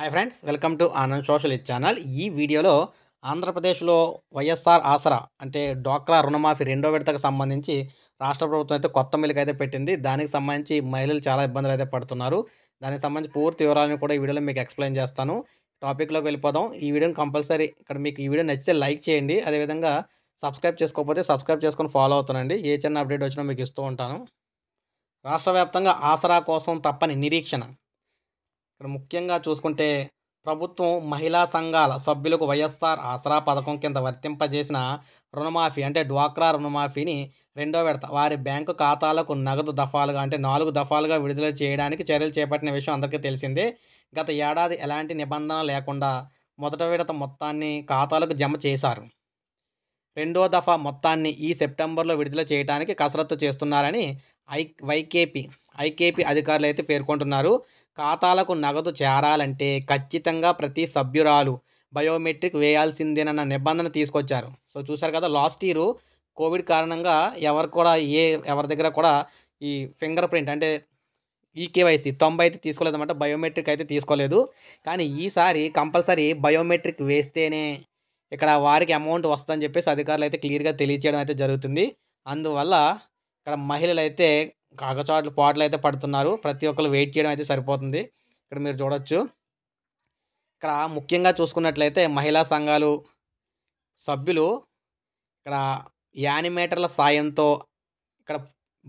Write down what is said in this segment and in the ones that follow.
hi friends welcome to Anand social channel ఈ వీడియోలో ఆంధ్రప్రదేశ్లో వైఎస్ఆర్ ఆసరా అంటే డ్వాక్రా రుణమాఫీ రెండో విడతకు సంబంధించి రాష్ట్ర ప్రభుత్వం అయితే కొత్త మిల్క్ అయితే పెట్టింది దానికి సంబంధించి మహిళలు చాలా ఇబ్బందులు అయితే పడుతున్నారు దానికి సంబంధించి పూర్తి వివరాలను కూడా ఈ వీడియోలో మీకు ఎక్స్ప్లెయిన్ చేస్తాను టాపిక్లోకి వెళ్ళిపోదాం ఈ వీడియోని కంపల్సరీ ఇక్కడ మీకు ఈ వీడియో నచ్చితే లైక్ చేయండి అదేవిధంగా సబ్స్క్రైబ్ చేసుకోకపోతే సబ్స్క్రైబ్ చేసుకొని ఫాలో అవుతానండి ఏ చిన్న అప్డేట్ వచ్చినా మీకు ఇస్తూ ఉంటాను రాష్ట్ర వ్యాప్తంగా ఆసరా కోసం తప్పని నిరీక్షణ ఇక్కడ ముఖ్యంగా చూసుకుంటే ప్రభుత్వం మహిళా సంఘాల సభ్యులకు వైఎస్ఆర్ ఆసరా పథకం కింద వర్తింపజేసిన రుణమాఫీ అంటే డ్వాక్రా రుణమాఫీని రెండో విడత వారి బ్యాంకు ఖాతాలకు నగదు దఫాలుగా అంటే నాలుగు దఫాలుగా విడుదల చేయడానికి చర్యలు చేపట్టిన విషయం అందరికీ తెలిసిందే గత ఏడాది ఎలాంటి నిబంధన లేకుండా మొదట విడత మొత్తాన్ని ఖాతాలకు జమ చేశారు రెండో దఫా మొత్తాన్ని ఈ సెప్టెంబర్లో విడుదల చేయడానికి కసరత్తు చేస్తున్నారని ఐ వైకేపీ ఐకేపీ అధికారులు అయితే పేర్కొంటున్నారు ఖాతాలకు నగదు చేరాలంటే ఖచ్చితంగా ప్రతి సభ్యురాలు బయోమెట్రిక్ వేయాల్సిందేనన్న నిబంధన తీసుకొచ్చారు సో చూసారు కదా లాస్ట్ ఇయర్ కోవిడ్ కారణంగా ఎవరు కూడా ఏ ఎవరి దగ్గర కూడా ఈ ఫింగర్ ప్రింట్ అంటే ఈకేవైసీ తొంభై అయితే తీసుకోలేదన్నమాట బయోమెట్రిక్ అయితే తీసుకోలేదు కానీ ఈసారి కంపల్సరీ బయోమెట్రిక్ వేస్తేనే ఇక్కడ వారికి అమౌంట్ వస్తుందని చెప్పేసి అధికారులు అయితే క్లియర్గా తెలియచేయడం అయితే జరుగుతుంది అందువల్ల ఇక్కడ మహిళలు అయితే కాకచాట్లు పాటలు అయితే పడుతున్నారు ప్రతి ఒక్కరు వెయిట్ చేయడం అయితే సరిపోతుంది ఇక్కడ మీరు చూడవచ్చు ఇక్కడ ముఖ్యంగా చూసుకున్నట్లయితే మహిళా సంఘాలు సభ్యులు ఇక్కడ యానిమేటర్ల సాయంతో ఇక్కడ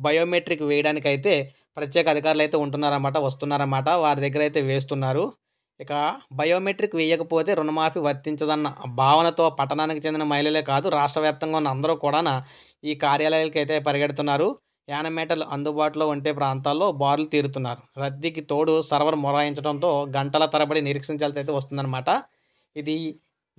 బయోమెట్రిక్ వేయడానికైతే ప్రత్యేక అధికారులు అయితే ఉంటున్నారన్నమాట వస్తున్నారన్నమాట వారి దగ్గర అయితే వేస్తున్నారు ఇక బయోమెట్రిక్ వేయకపోతే రుణమాఫీ వర్తించదన్న భావనతో పట్టణానికి చెందిన మహిళలే కాదు రాష్ట్ర వ్యాప్తంగా ఉన్న అందరూ కూడా ఈ కార్యాలయాలకైతే అయితే పరిగెడుతున్నారు యానమేటర్లు అందుబాటులో ఉండే ప్రాంతాల్లో బార్లు తీరుతున్నారు రద్దీకి తోడు సర్వర్ మొరాయించడంతో గంటల తరబడి నిరీక్షించాల్సి అయితే వస్తుందన్నమాట ఇది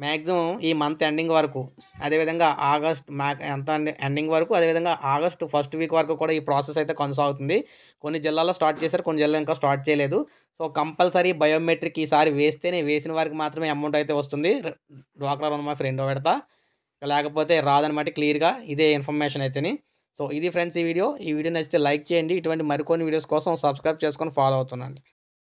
మ్యాక్సిమం ఈ మంత్ ఎండింగ్ వరకు అదేవిధంగా ఆగస్ట్ ఎంత ఎండింగ్ వరకు అదేవిధంగా ఆగస్ట్ ఫస్ట్ వీక్ వరకు కూడా ఈ ప్రాసెస్ అయితే కొనసాగుతుంది కొన్ని జిల్లాల్లో స్టార్ట్ చేశారు కొన్ని జిల్లాలు ఇంకా స్టార్ట్ చేయలేదు సో కంపల్సరీ బయోమెట్రిక్ ఈసారి వేస్తేనే వేసిన వారికి మాత్రమే అమౌంట్ అయితే వస్తుంది డ్వాక్రా రుణమాఫీ రెండో విడత లేకపోతే రాదనమాట క్లియర్గా ఇదే ఇన్ఫర్మేషన్ అయితేనే సో ఇది ఫ్రెండ్స్ ఈ వీడియో ఈ వీడియో నచ్చితే లైక్ చేయండి ఇటువంటి మరికొన్ని వీడియోస్ కోసం సబ్స్క్రైబ్ చేసుకొని ఫాలో అవుతుండండి